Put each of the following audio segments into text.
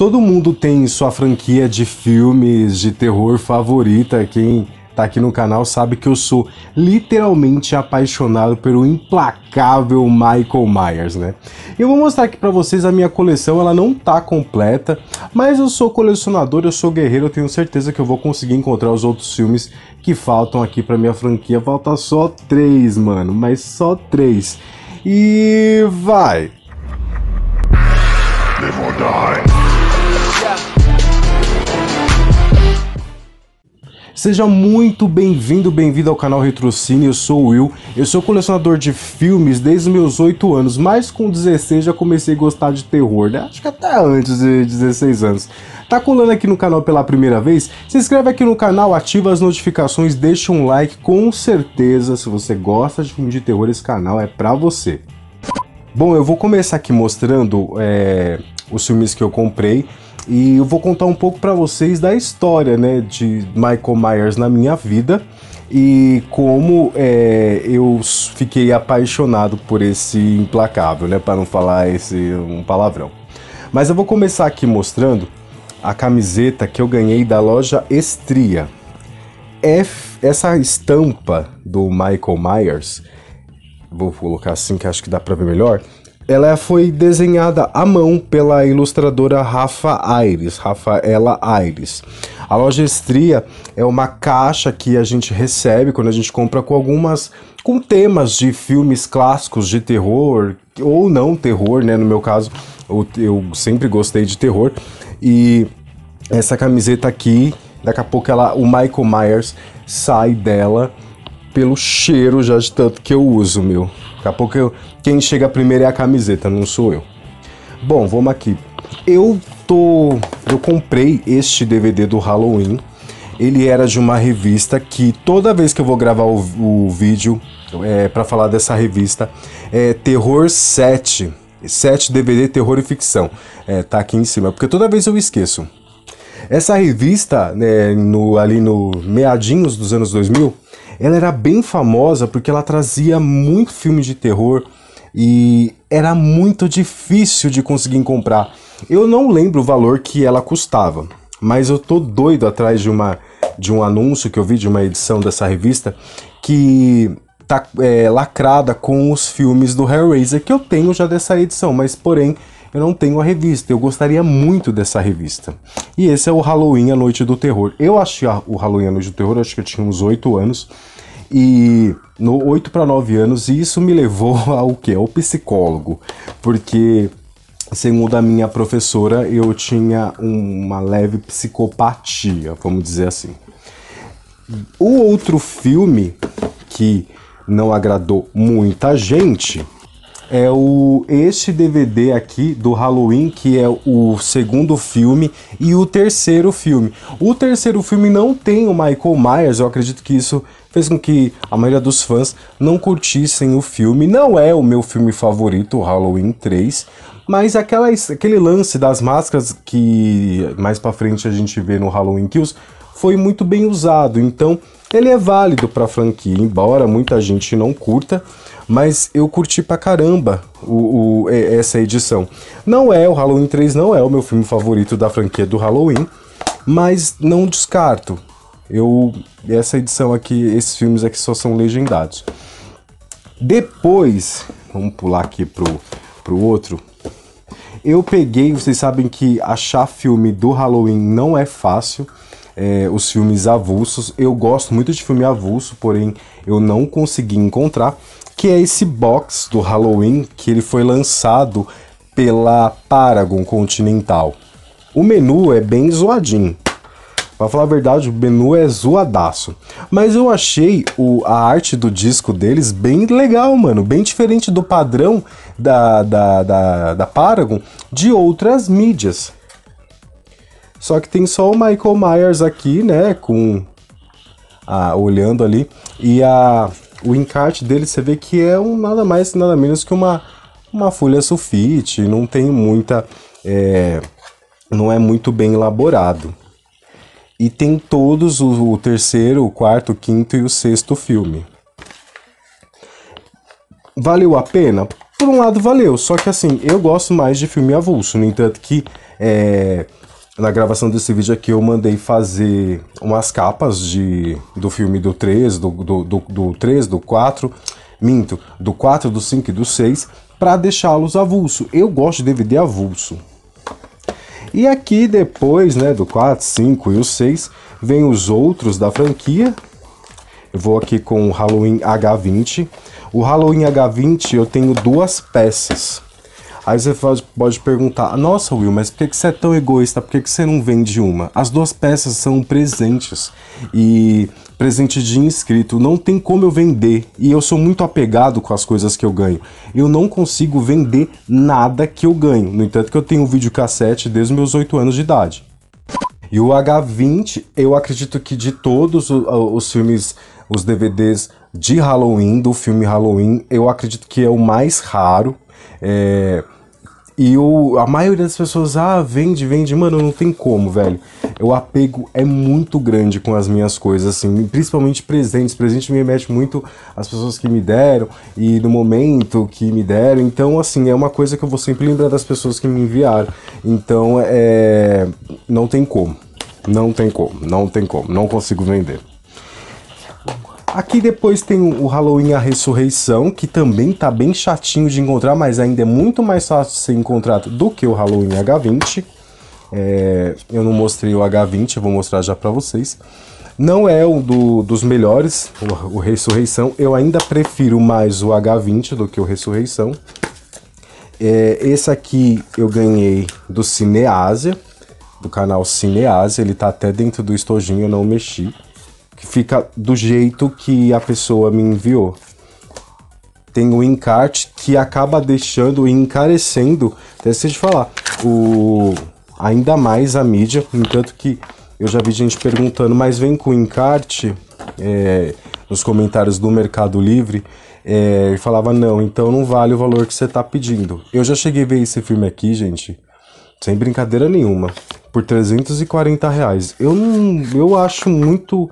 Todo mundo tem sua franquia de filmes de terror favorita. Quem tá aqui no canal sabe que eu sou literalmente apaixonado pelo implacável Michael Myers, né? Eu vou mostrar aqui para vocês a minha coleção, ela não tá completa, mas eu sou colecionador, eu sou guerreiro, eu tenho certeza que eu vou conseguir encontrar os outros filmes que faltam aqui para minha franquia. Falta só três, mano, mas só três. E vai! Seja muito bem-vindo, bem-vindo ao canal Retrocine, eu sou o Will, eu sou colecionador de filmes desde os meus 8 anos, mas com 16 já comecei a gostar de terror, né? Acho que até antes de 16 anos. Tá colando aqui no canal pela primeira vez? Se inscreve aqui no canal, ativa as notificações, deixa um like, com certeza se você gosta de filme de terror, esse canal é pra você. Bom, eu vou começar aqui mostrando é, os filmes que eu comprei. E eu vou contar um pouco para vocês da história, né, de Michael Myers na minha vida e como é, eu fiquei apaixonado por esse implacável, né, para não falar esse um palavrão. Mas eu vou começar aqui mostrando a camiseta que eu ganhei da loja Estria. F, essa estampa do Michael Myers, vou colocar assim que acho que dá para ver melhor ela foi desenhada à mão pela ilustradora Rafa Aires, Rafaela Aires. A loja Estria é uma caixa que a gente recebe quando a gente compra com algumas com temas de filmes clássicos de terror ou não terror, né? No meu caso, eu, eu sempre gostei de terror e essa camiseta aqui, daqui a pouco ela, o Michael Myers sai dela pelo cheiro já de tanto que eu uso, meu. Daqui a pouco eu, quem chega primeiro é a camiseta, não sou eu. Bom, vamos aqui. Eu tô. Eu comprei este DVD do Halloween. Ele era de uma revista que toda vez que eu vou gravar o, o vídeo é, para falar dessa revista é Terror 7. 7 DVD Terror e Ficção. É, tá aqui em cima, porque toda vez eu esqueço. Essa revista, né, no, ali no meadinhos dos anos 2000, ela era bem famosa porque ela trazia muito filme de terror e era muito difícil de conseguir comprar. Eu não lembro o valor que ela custava, mas eu tô doido atrás de uma de um anúncio que eu vi de uma edição dessa revista que tá é, lacrada com os filmes do Hellraiser que eu tenho já dessa edição, mas porém eu não tenho a revista. Eu gostaria muito dessa revista. E esse é o Halloween, a Noite do Terror. Eu achei o Halloween, a Noite do Terror, acho que eu tinha uns 8 anos. E no 8 para 9 anos, e isso me levou ao que? Ao psicólogo. Porque segundo a minha professora, eu tinha uma leve psicopatia, vamos dizer assim. O outro filme que não agradou muita gente é o este DVD aqui do Halloween, que é o segundo filme e o terceiro filme. O terceiro filme não tem o Michael Myers, eu acredito que isso fez com que a maioria dos fãs não curtissem o filme. Não é o meu filme favorito, o Halloween 3, mas aquela, aquele lance das máscaras que mais para frente a gente vê no Halloween Kills foi muito bem usado. Então, ele é válido para a franquia, embora muita gente não curta mas eu curti pra caramba o, o, essa edição. Não é, o Halloween 3 não é o meu filme favorito da franquia do Halloween, mas não descarto. Eu essa edição aqui, esses filmes aqui só são legendados. Depois, vamos pular aqui pro pro outro. Eu peguei, vocês sabem que achar filme do Halloween não é fácil é, os filmes avulsos. Eu gosto muito de filme avulso, porém eu não consegui encontrar, que é esse box do Halloween que ele foi lançado pela Paragon Continental. O menu é bem zoadinho. Pra falar a verdade, o menu é zoadaço. Mas eu achei o, a arte do disco deles bem legal, mano. Bem diferente do padrão da, da, da, da Paragon de outras mídias. Só que tem só o Michael Myers aqui, né? Com. A, olhando ali. E a, o encarte dele você vê que é um nada mais nada menos que uma, uma folha sulfite. Não tem muita. É, não é muito bem elaborado. E tem todos o, o terceiro, o quarto, o quinto e o sexto filme. Valeu a pena? Por um lado valeu, só que assim, eu gosto mais de filme avulso, no entanto que é, na gravação desse vídeo aqui eu mandei fazer umas capas de, do filme do 3, do, do, do, do 3, do 4, minto, do 4, do 5 e do 6, para deixá-los avulso. Eu gosto de DVD avulso. E aqui depois, né, do 4, 5 e o 6, vem os outros da franquia. Eu vou aqui com o Halloween H20. O Halloween H20 eu tenho duas peças. Aí você pode perguntar: Nossa, Will, mas por que você é tão egoísta? Por que você não vende uma? As duas peças são presentes e presente de inscrito. Não tem como eu vender e eu sou muito apegado com as coisas que eu ganho. Eu não consigo vender nada que eu ganho. No entanto, que eu tenho um videocassete desde meus 8 anos de idade. E o H20, eu acredito que de todos os filmes, os DVDs de Halloween, do filme Halloween, eu acredito que é o mais raro. É, e a maioria das pessoas, ah, vende, vende. Mano, não tem como, velho. O apego é muito grande com as minhas coisas, assim. Principalmente presentes. Presente me remete muito às pessoas que me deram e no momento que me deram. Então, assim, é uma coisa que eu vou sempre lembrar das pessoas que me enviaram. Então, é. Não tem como. Não tem como. Não tem como. Não consigo vender. Aqui depois tem o Halloween A Ressurreição, que também tá bem chatinho de encontrar, mas ainda é muito mais fácil de ser encontrado do que o Halloween H20. É, eu não mostrei o H20, vou mostrar já para vocês. Não é um do, dos melhores, o, o, Ressurreição. Eu ainda prefiro mais o H20 do que o Ressurreição. É, esse aqui eu ganhei do Cineásia, do canal Cineásia. Ele tá até dentro do estojinho, eu não mexi que fica do jeito que a pessoa me enviou. Tem o encarte que acaba deixando e encarecendo, até se de falar, o, ainda mais a mídia. Enquanto que eu já vi gente perguntando, mas vem com encarte é, nos comentários do Mercado Livre. É, e falava, não, então não vale o valor que você está pedindo. Eu já cheguei a ver esse filme aqui, gente, sem brincadeira nenhuma, por 340 reais. Eu, não, eu acho muito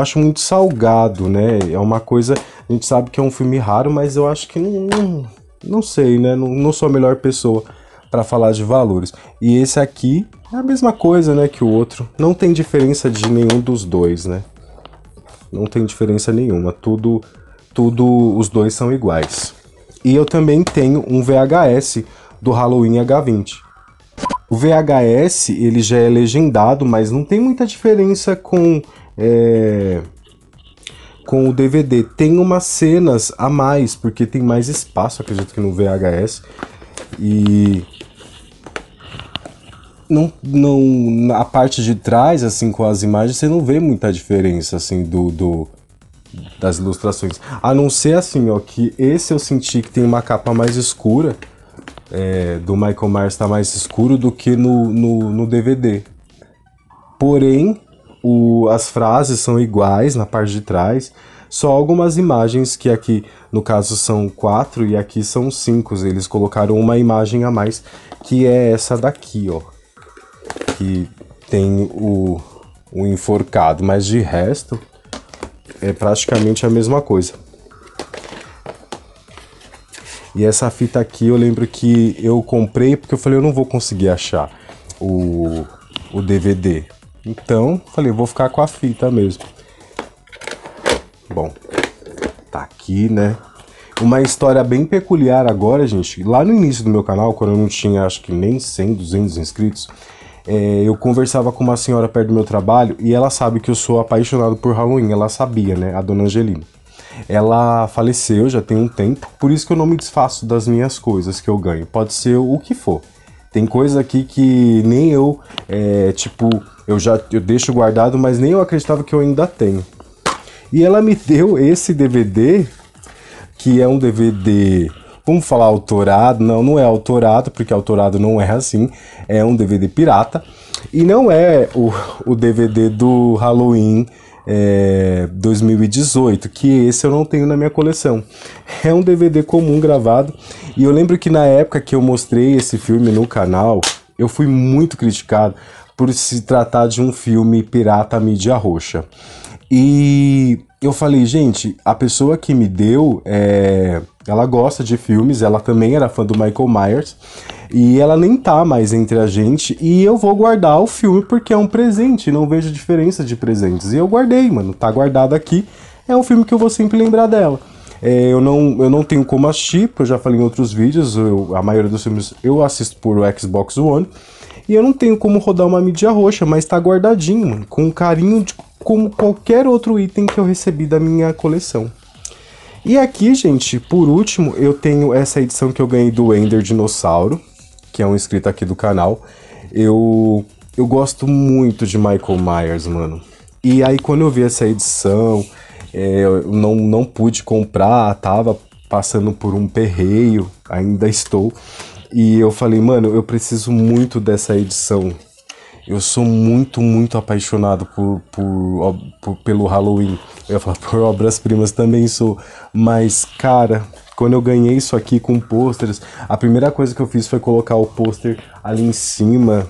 acho muito salgado, né? É uma coisa. A gente sabe que é um filme raro, mas eu acho que não. Não sei, né? Não, não sou a melhor pessoa para falar de valores. E esse aqui é a mesma coisa, né? Que o outro. Não tem diferença de nenhum dos dois, né? Não tem diferença nenhuma. Tudo. Tudo. Os dois são iguais. E eu também tenho um VHS do Halloween H20. O VHS ele já é legendado, mas não tem muita diferença com é, com o DVD. Tem umas cenas a mais, porque tem mais espaço, acredito que no VHS. E não, não a parte de trás assim com as imagens você não vê muita diferença assim do, do das ilustrações a não ser assim ó que esse eu senti que tem uma capa mais escura é, do Michael Myers está mais escuro do que no, no, no DVD porém o, as frases são iguais na parte de trás, só algumas imagens que aqui no caso são quatro e aqui são cinco. Eles colocaram uma imagem a mais que é essa daqui, ó, que tem o, o enforcado, mas de resto é praticamente a mesma coisa. E essa fita aqui eu lembro que eu comprei porque eu falei eu não vou conseguir achar o, o DVD então, falei, vou ficar com a fita mesmo. Bom, tá aqui, né? Uma história bem peculiar agora, gente. Lá no início do meu canal, quando eu não tinha acho que nem 100, 200 inscritos, é, eu conversava com uma senhora perto do meu trabalho e ela sabe que eu sou apaixonado por Halloween. Ela sabia, né? A dona Angelina. Ela faleceu já tem um tempo, por isso que eu não me desfaço das minhas coisas que eu ganho. Pode ser o que for. Tem coisa aqui que nem eu, é, tipo, eu já eu deixo guardado, mas nem eu acreditava que eu ainda tenho. E ela me deu esse DVD, que é um DVD vamos falar autorado, não, não é autorado, porque autorado não é assim, é um DVD pirata, e não é o, o DVD do Halloween é, 2018, que esse eu não tenho na minha coleção. É um DVD comum gravado, e eu lembro que na época que eu mostrei esse filme no canal, eu fui muito criticado por se tratar de um filme pirata mídia roxa. E eu falei, gente, a pessoa que me deu, é, ela gosta de filmes, ela também era fã do Michael Myers, e ela nem tá mais entre a gente. E eu vou guardar o filme porque é um presente. Não vejo diferença de presentes. E eu guardei, mano. Tá guardado aqui. É um filme que eu vou sempre lembrar dela. É, eu, não, eu não tenho como assistir, porque eu já falei em outros vídeos. Eu, a maioria dos filmes eu assisto por Xbox One. E eu não tenho como rodar uma mídia roxa, mas tá guardadinho, mano, com carinho de, como qualquer outro item que eu recebi da minha coleção. E aqui, gente, por último, eu tenho essa edição que eu ganhei do Ender Dinossauro, que é um inscrito aqui do canal, eu, eu gosto muito de Michael Myers, mano. E aí quando eu vi essa edição, é, eu não, não pude comprar, tava passando por um perreio, ainda estou. E eu falei, mano, eu preciso muito dessa edição. Eu sou muito, muito apaixonado por, por, por pelo Halloween. Eu ia falar por obras-primas também sou. Mas, cara, quando eu ganhei isso aqui com pôsteres, a primeira coisa que eu fiz foi colocar o pôster ali em cima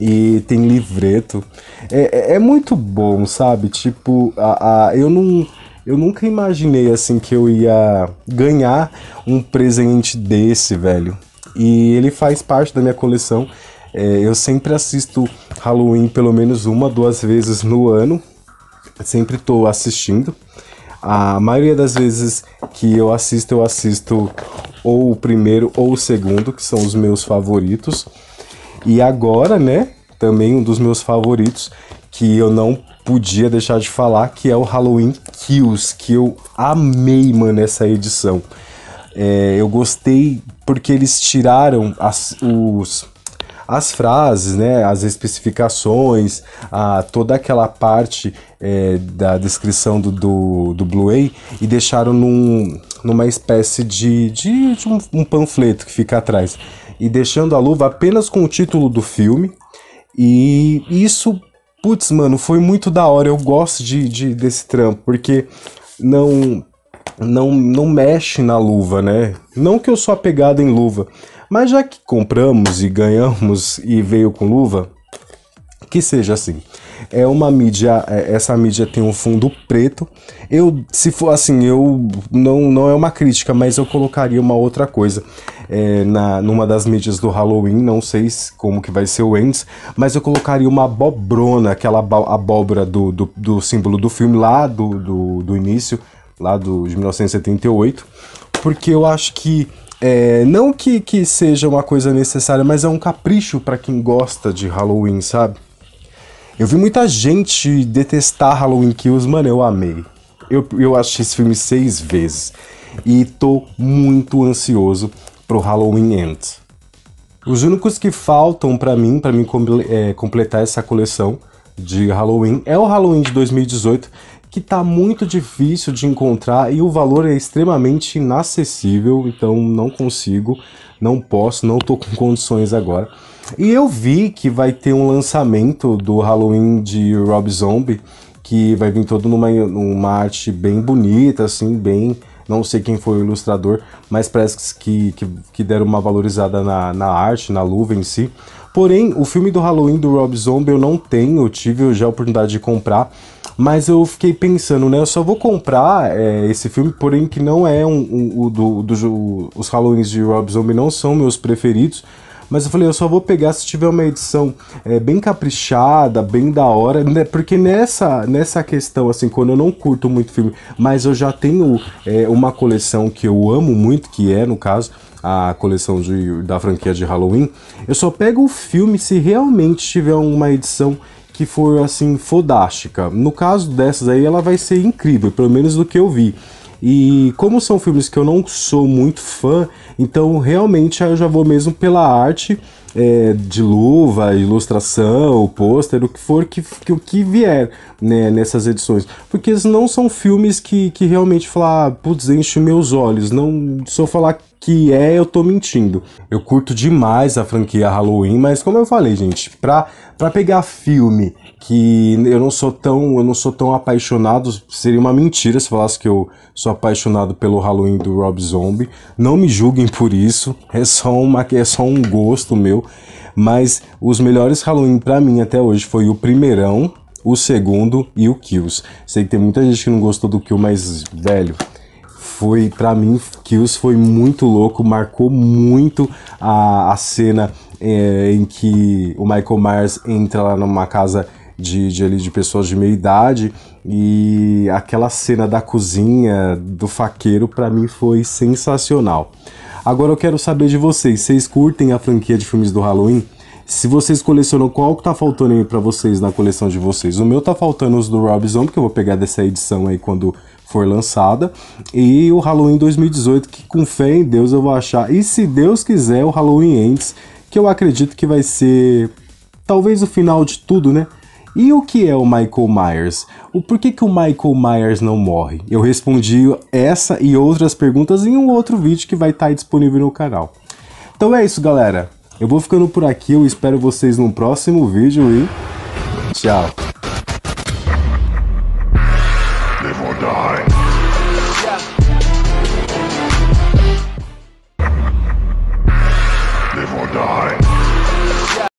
e tem livreto. É, é, é muito bom, sabe? Tipo, a, a, eu não. Eu nunca imaginei assim que eu ia ganhar um presente desse, velho. E ele faz parte da minha coleção. É, eu sempre assisto Halloween pelo menos uma, duas vezes no ano. Sempre tô assistindo. A maioria das vezes que eu assisto, eu assisto ou o primeiro ou o segundo, que são os meus favoritos. E agora, né, também um dos meus favoritos, que eu não podia deixar de falar, que é o Halloween Kills, que eu amei, mano, essa edição. É, eu gostei porque eles tiraram as, os as frases, né, as especificações, a, toda aquela parte é, da descrição do, do, do Blu-ray e deixaram num, numa espécie de, de, de um, um panfleto que fica atrás. E deixando a luva apenas com o título do filme. E isso, putz, mano, foi muito da hora. Eu gosto de, de desse trampo, porque não não, não mexe na luva, né? Não que eu sou apegado em luva, mas já que compramos e ganhamos e veio com luva, que seja assim. É uma mídia, é, essa mídia tem um fundo preto. Eu, se for assim, eu não, não é uma crítica, mas eu colocaria uma outra coisa é, na numa das mídias do Halloween. Não sei como que vai ser o Ends, mas eu colocaria uma abobrona, aquela abóbora do, do, do símbolo do filme lá do, do, do início, lá do, de 1978, porque eu acho que é, não que, que seja uma coisa necessária, mas é um capricho para quem gosta de Halloween, sabe? Eu vi muita gente detestar Halloween Kills, mano, eu amei. Eu, eu achei esse filme seis vezes. E tô muito ansioso pro Halloween Ends. Os únicos que faltam para mim, para mim é, completar essa coleção de Halloween, é o Halloween de 2018 que tá muito difícil de encontrar e o valor é extremamente inacessível, então não consigo, não posso, não tô com condições agora. E eu vi que vai ter um lançamento do Halloween de Rob Zombie, que vai vir todo numa, numa arte bem bonita, assim, bem. Não sei quem foi o ilustrador, mas parece que, que, que deram uma valorizada na, na arte, na luva em si. Porém, o filme do Halloween do Rob Zombie eu não tenho, tive já a oportunidade de comprar, mas eu fiquei pensando, né? Eu só vou comprar é, esse filme, porém que não é um, um, um do, do, os Halloweens de Rob Zombie não são meus preferidos. Mas eu falei, eu só vou pegar se tiver uma edição é, bem caprichada, bem da hora, né? Porque nessa, nessa questão, assim, quando eu não curto muito filme, mas eu já tenho é, uma coleção que eu amo muito, que é, no caso, a coleção de, da franquia de Halloween, eu só pego o filme se realmente tiver uma edição que for assim fodástica. No caso dessas aí, ela vai ser incrível, pelo menos do que eu vi. E como são filmes que eu não sou muito fã, então realmente eu já vou mesmo pela arte é, de luva, ilustração, pôster, o que for que, que, que vier né, nessas edições. Porque não são filmes que, que realmente falar, ah, putz, enche meus olhos. Não, se eu falar que é Eu Tô Mentindo. Eu curto demais a franquia Halloween, mas como eu falei, gente, pra, pra pegar filme que eu não sou tão eu não sou tão apaixonado seria uma mentira se falasse que eu sou apaixonado pelo Halloween do Rob Zombie não me julguem por isso é só uma é só um gosto meu mas os melhores Halloween para mim até hoje foi o primeirão o segundo e o Kills sei que tem muita gente que não gostou do Kill mas velho foi, para mim, Kills foi muito louco, marcou muito a, a cena é, em que o Michael Myers entra lá numa casa de, de, ali, de pessoas de meia idade e aquela cena da cozinha do faqueiro para mim foi sensacional. Agora eu quero saber de vocês, vocês curtem a franquia de filmes do Halloween? Se vocês colecionam, qual que tá faltando aí pra vocês na coleção de vocês? O meu tá faltando os do Rob Zombie, que eu vou pegar dessa edição aí quando for lançada, e o Halloween 2018, que com fé em Deus eu vou achar, e se Deus quiser, o Halloween Ends, que eu acredito que vai ser talvez o final de tudo, né? E o que é o Michael Myers? O porquê que o Michael Myers não morre? Eu respondi essa e outras perguntas em um outro vídeo que vai estar tá disponível no canal. Então é isso, galera. Eu vou ficando por aqui, eu espero vocês no próximo vídeo e tchau!